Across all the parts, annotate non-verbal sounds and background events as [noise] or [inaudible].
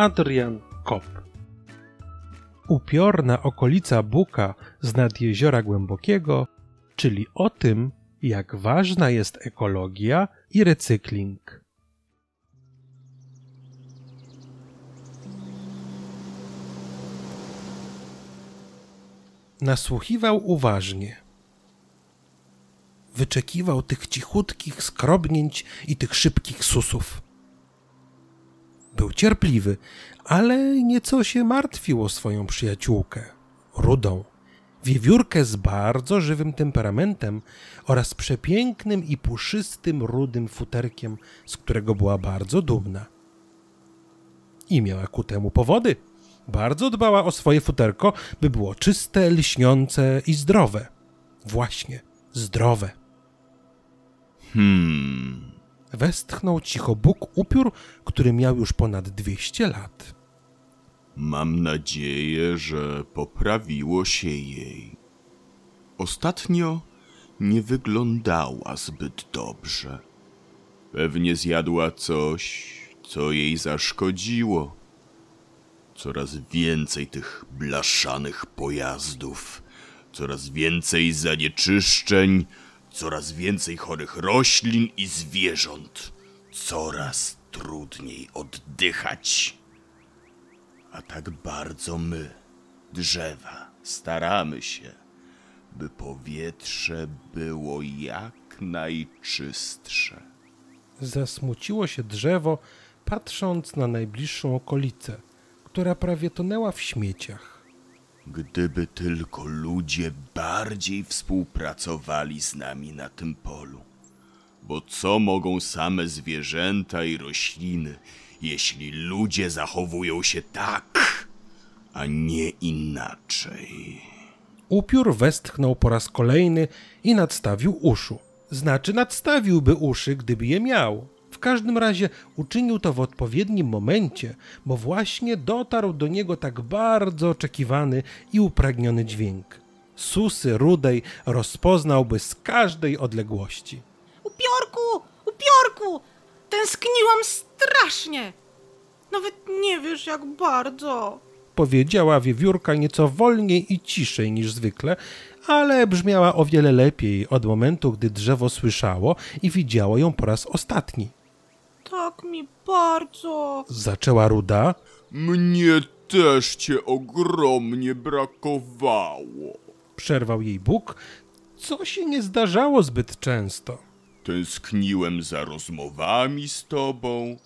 Adrian Kopp. Upiorna okolica Buka z nad Jeziora Głębokiego, czyli o tym, jak ważna jest ekologia i recykling. Nasłuchiwał uważnie. Wyczekiwał tych cichutkich skrobnięć i tych szybkich susów był cierpliwy, ale nieco się martwił o swoją przyjaciółkę, rudą. Wiewiórkę z bardzo żywym temperamentem oraz przepięknym i puszystym rudym futerkiem, z którego była bardzo dumna. I miała ku temu powody. Bardzo dbała o swoje futerko, by było czyste, lśniące i zdrowe. Właśnie, zdrowe. Hmm westchnął cicho Bóg upiór, który miał już ponad 200 lat. Mam nadzieję, że poprawiło się jej. Ostatnio nie wyglądała zbyt dobrze. Pewnie zjadła coś, co jej zaszkodziło. Coraz więcej tych blaszanych pojazdów, coraz więcej zanieczyszczeń, coraz więcej chorych roślin i zwierząt. Coraz trudniej oddychać. A tak bardzo my, drzewa, staramy się, by powietrze było jak najczystsze. Zasmuciło się drzewo, patrząc na najbliższą okolicę, która prawie tonęła w śmieciach. Gdyby tylko ludzie bardziej współpracowali z nami na tym polu. Bo co mogą same zwierzęta i rośliny, jeśli ludzie zachowują się tak, a nie inaczej? Upiór westchnął po raz kolejny i nadstawił uszu. Znaczy, nadstawiłby uszy, gdyby je miał. W każdym razie uczynił to w odpowiednim momencie, bo właśnie dotarł do niego tak bardzo oczekiwany i upragniony dźwięk. Susy rudej rozpoznałby z każdej odległości. Upiorku! Upiorku! Tęskniłam strasznie! Nawet nie wiesz jak bardzo. Powiedziała wiewiórka nieco wolniej i ciszej niż zwykle, ale brzmiała o wiele lepiej od momentu, gdy drzewo słyszało i widziało ją po raz ostatni. Tak mi bardzo. Zaczęła Ruda. Mnie też cię ogromnie brakowało. Przerwał jej Bóg, co się nie zdarzało zbyt często. Tęskniłem za rozmowami z tobą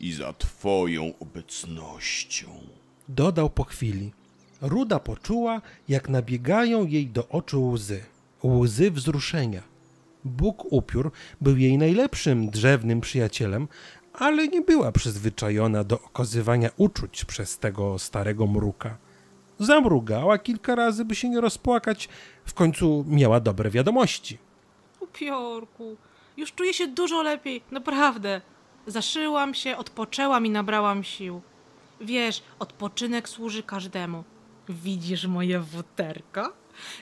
i za twoją obecnością. Dodał po chwili. Ruda poczuła, jak nabiegają jej do oczu łzy. Łzy wzruszenia. Bóg upiór był jej najlepszym drzewnym przyjacielem, ale nie była przyzwyczajona do okazywania uczuć przez tego starego mruka. Zamrugała kilka razy, by się nie rozpłakać. W końcu miała dobre wiadomości. Upiorku, już czuję się dużo lepiej, naprawdę. Zaszyłam się, odpoczęłam i nabrałam sił. Wiesz, odpoczynek służy każdemu. Widzisz moje wuterko?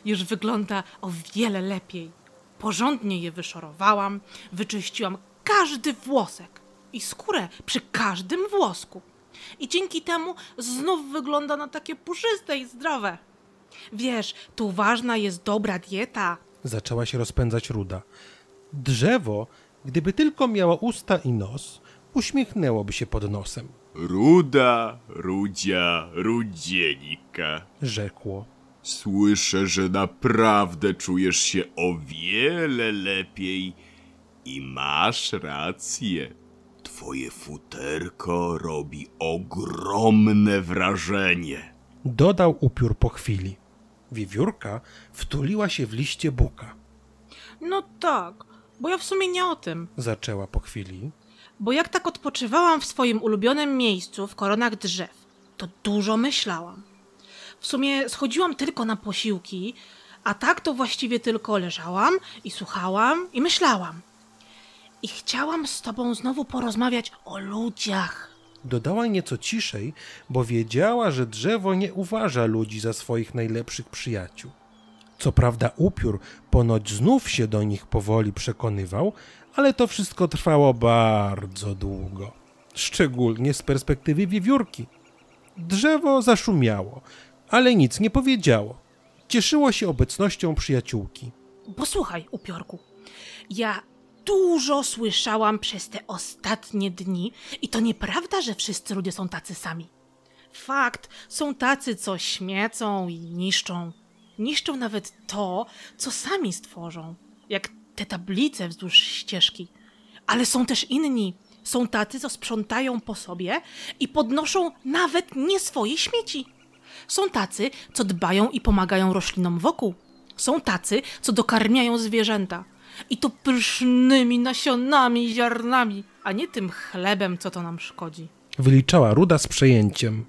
Już wygląda o wiele lepiej. Porządnie je wyszorowałam, wyczyściłam każdy włosek i skórę przy każdym włosku. I dzięki temu znów wygląda na takie puszyste i zdrowe. Wiesz, tu ważna jest dobra dieta. Zaczęła się rozpędzać ruda. Drzewo, gdyby tylko miało usta i nos, uśmiechnęłoby się pod nosem. Ruda, rudzia, rudzienika, rzekło. Słyszę, że naprawdę czujesz się o wiele lepiej i masz rację. Twoje futerko robi ogromne wrażenie. Dodał upiór po chwili. Wiewiórka wtuliła się w liście buka. No tak, bo ja w sumie nie o tym. Zaczęła po chwili. Bo jak tak odpoczywałam w swoim ulubionym miejscu w koronach drzew, to dużo myślałam w sumie schodziłam tylko na posiłki, a tak to właściwie tylko leżałam i słuchałam i myślałam. I chciałam z tobą znowu porozmawiać o ludziach. Dodała nieco ciszej, bo wiedziała, że drzewo nie uważa ludzi za swoich najlepszych przyjaciół. Co prawda upiór ponoć znów się do nich powoli przekonywał, ale to wszystko trwało bardzo długo. Szczególnie z perspektywy wiewiórki. Drzewo zaszumiało, ale nic nie powiedziało. Cieszyło się obecnością przyjaciółki. Posłuchaj, upiorku. Ja dużo słyszałam przez te ostatnie dni i to nieprawda, że wszyscy ludzie są tacy sami. Fakt, są tacy, co śmiecą i niszczą. Niszczą nawet to, co sami stworzą, jak te tablice wzdłuż ścieżki. Ale są też inni. Są tacy, co sprzątają po sobie i podnoszą nawet nie swoje śmieci. Są tacy, co dbają i pomagają roślinom wokół. Są tacy, co dokarmiają zwierzęta. I to pysznymi nasionami i ziarnami, a nie tym chlebem, co to nam szkodzi. Wyliczała Ruda z przejęciem.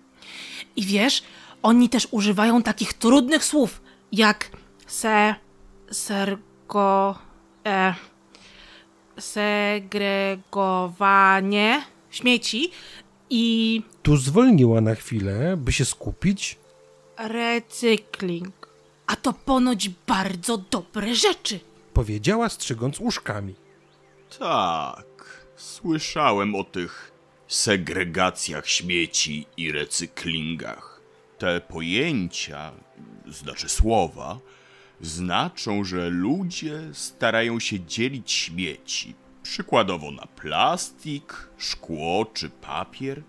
I wiesz, oni też używają takich trudnych słów, jak se, sergo, e, segregowanie śmieci i. Tu zwolniła na chwilę, by się skupić. Recykling. A to ponoć bardzo dobre rzeczy. Powiedziała strzygąc łóżkami. Tak, słyszałem o tych segregacjach śmieci i recyklingach. Te pojęcia, znaczy słowa, znaczą, że ludzie starają się dzielić śmieci przykładowo na plastik, szkło czy papier,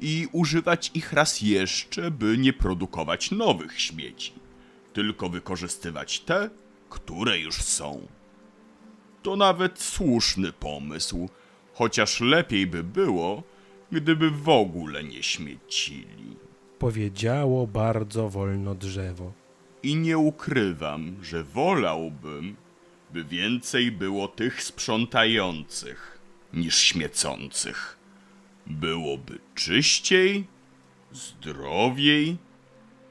i używać ich raz jeszcze, by nie produkować nowych śmieci, tylko wykorzystywać te, które już są. To nawet słuszny pomysł, chociaż lepiej by było, gdyby w ogóle nie śmiecili. Powiedziało bardzo wolno drzewo. I nie ukrywam, że wolałbym, by więcej było tych sprzątających niż śmiecących. Byłoby czyściej, zdrowiej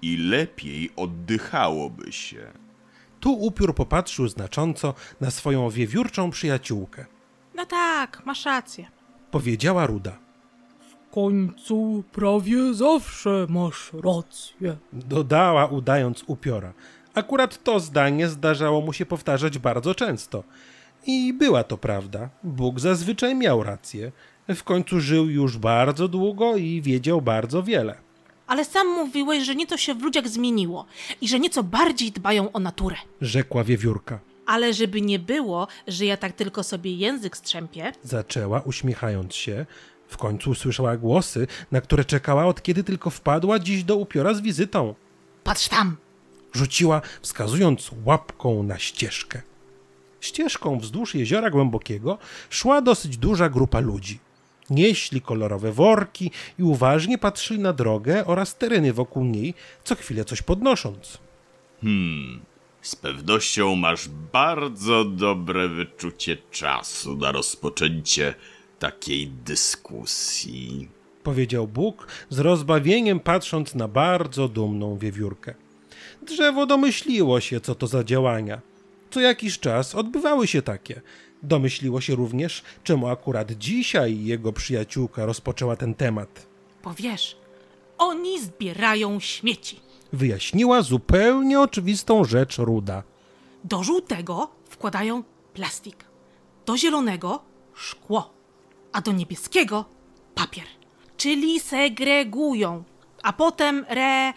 i lepiej oddychałoby się. Tu upiór popatrzył znacząco na swoją wiewiórczą przyjaciółkę. No tak, masz rację, powiedziała Ruda. W końcu prawie zawsze masz rację, dodała udając upiora. Akurat to zdanie zdarzało mu się powtarzać bardzo często. I była to prawda. Bóg zazwyczaj miał rację. W końcu żył już bardzo długo i wiedział bardzo wiele. Ale sam mówiłeś, że nieco się w ludziach zmieniło i że nieco bardziej dbają o naturę. Rzekła wiewiórka. Ale żeby nie było, że ja tak tylko sobie język strzępię. Zaczęła uśmiechając się. W końcu usłyszała głosy, na które czekała od kiedy tylko wpadła dziś do upiora z wizytą. Patrz tam! rzuciła, wskazując łapką na ścieżkę. Ścieżką wzdłuż jeziora głębokiego szła dosyć duża grupa ludzi. Nieśli kolorowe worki i uważnie patrzyli na drogę oraz tereny wokół niej, co chwilę coś podnosząc. Hmm, z pewnością masz bardzo dobre wyczucie czasu na rozpoczęcie takiej dyskusji, powiedział Bóg z rozbawieniem patrząc na bardzo dumną wiewiórkę. Drzewo domyśliło się, co to za działania. Co jakiś czas odbywały się takie. Domyśliło się również, czemu akurat dzisiaj jego przyjaciółka rozpoczęła ten temat. Powiesz, oni zbierają śmieci. Wyjaśniła zupełnie oczywistą rzecz Ruda. Do żółtego wkładają plastik, do zielonego szkło, a do niebieskiego papier. Czyli segregują, a potem re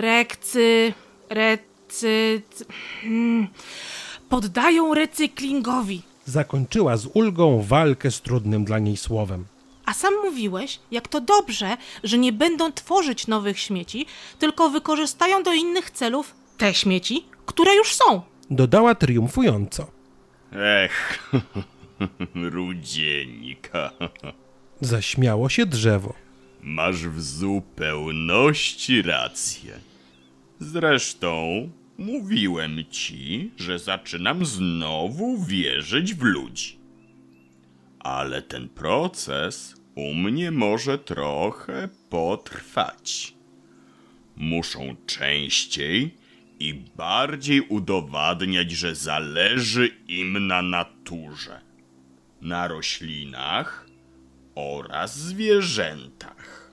rekcy, recy, hmm, poddają recyklingowi. Zakończyła z ulgą walkę z trudnym dla niej słowem. A sam mówiłeś, jak to dobrze, że nie będą tworzyć nowych śmieci, tylko wykorzystają do innych celów te śmieci, które już są. Dodała triumfująco. Ech, [laughs] rudzienika. Zaśmiało się drzewo. Masz w zupełności rację. Zresztą mówiłem ci, że zaczynam znowu wierzyć w ludzi. Ale ten proces u mnie może trochę potrwać. Muszą częściej i bardziej udowadniać, że zależy im na naturze, na roślinach oraz zwierzętach.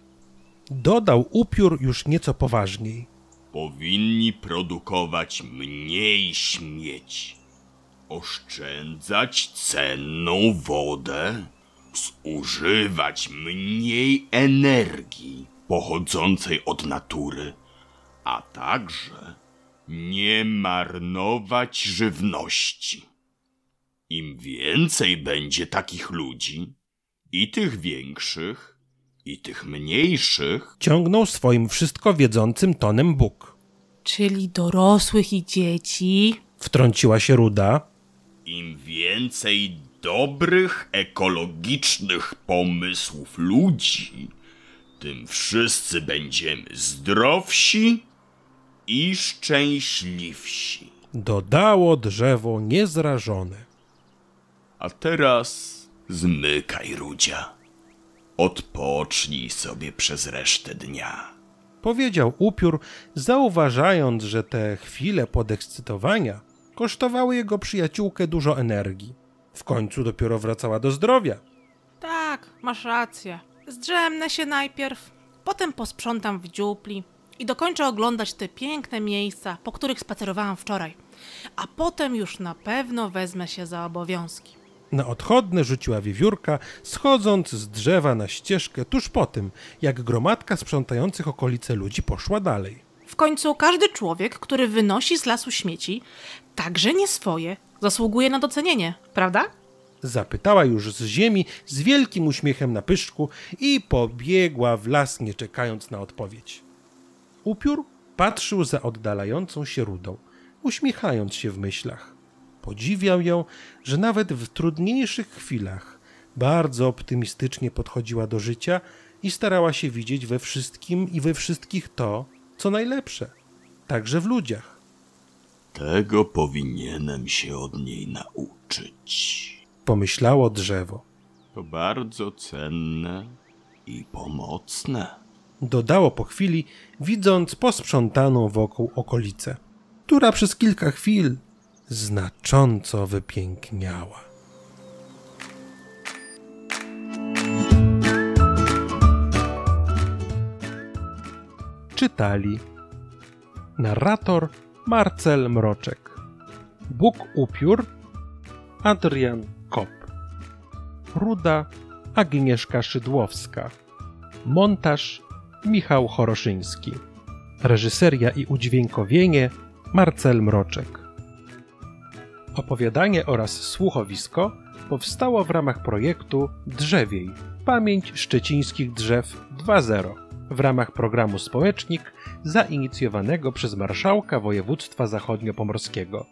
Dodał upiór już nieco poważniej. Powinni produkować mniej śmieci, oszczędzać cenną wodę, zużywać mniej energii pochodzącej od natury, a także nie marnować żywności. Im więcej będzie takich ludzi, i tych większych, i tych mniejszych, ciągnął swoim wszystko wiedzącym tonem Bóg. Czyli dorosłych i dzieci? Wtrąciła się Ruda. Im więcej dobrych, ekologicznych pomysłów ludzi, tym wszyscy będziemy zdrowsi i szczęśliwsi. Dodało drzewo niezrażone. A teraz Zmykaj, Rudzia. Odpocznij sobie przez resztę dnia. Powiedział upiór, zauważając, że te chwile podekscytowania kosztowały jego przyjaciółkę dużo energii. W końcu dopiero wracała do zdrowia. Tak, masz rację. Zdrzemnę się najpierw, potem posprzątam w dziupli i dokończę oglądać te piękne miejsca, po których spacerowałam wczoraj. A potem już na pewno wezmę się za obowiązki. Na odchodne rzuciła wiewiórka, schodząc z drzewa na ścieżkę tuż po tym, jak gromadka sprzątających okolice ludzi poszła dalej. W końcu każdy człowiek, który wynosi z lasu śmieci, także nie swoje, zasługuje na docenienie, prawda? Zapytała już z ziemi z wielkim uśmiechem na pyszczku i pobiegła w las, nie czekając na odpowiedź. Upiór patrzył za oddalającą się rudą, uśmiechając się w myślach podziwiał ją, że nawet w trudniejszych chwilach bardzo optymistycznie podchodziła do życia i starała się widzieć we wszystkim i we wszystkich to, co najlepsze, także w ludziach. Tego powinienem się od niej nauczyć, pomyślało drzewo. To bardzo cenne i pomocne, dodało po chwili, widząc posprzątaną wokół okolicę, która przez kilka chwil znacząco wypiękniała. Czytali narrator Marcel Mroczek, Bóg Upiór Adrian Kop, Ruda Agnieszka Szydłowska, montaż Michał Choroszyński, reżyseria i udźwiękowienie Marcel Mroczek. Opowiadanie oraz słuchowisko powstało w ramach projektu Drzewiej Pamięć Szczecińskich Drzew 2.0 w ramach programu Społecznik zainicjowanego przez marszałka województwa zachodnio-pomorskiego.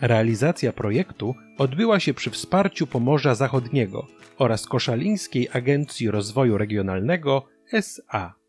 Realizacja projektu odbyła się przy wsparciu Pomorza Zachodniego oraz Koszalińskiej Agencji Rozwoju Regionalnego SA.